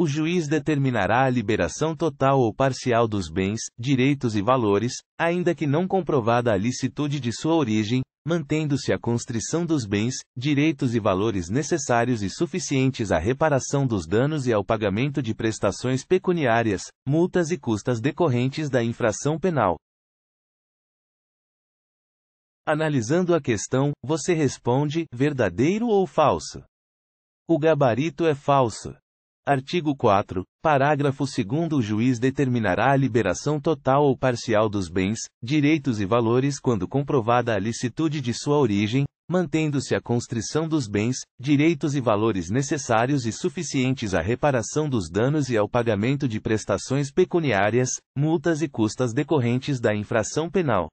o juiz determinará a liberação total ou parcial dos bens, direitos e valores, ainda que não comprovada a licitude de sua origem, mantendo-se a constrição dos bens, direitos e valores necessários e suficientes à reparação dos danos e ao pagamento de prestações pecuniárias, multas e custas decorrentes da infração penal. Analisando a questão, você responde: verdadeiro ou falso? O gabarito é falso. Artigo 4. Parágrafo 2. O juiz determinará a liberação total ou parcial dos bens, direitos e valores quando comprovada a licitude de sua origem, mantendo-se a constrição dos bens, direitos e valores necessários e suficientes à reparação dos danos e ao pagamento de prestações pecuniárias, multas e custas decorrentes da infração penal.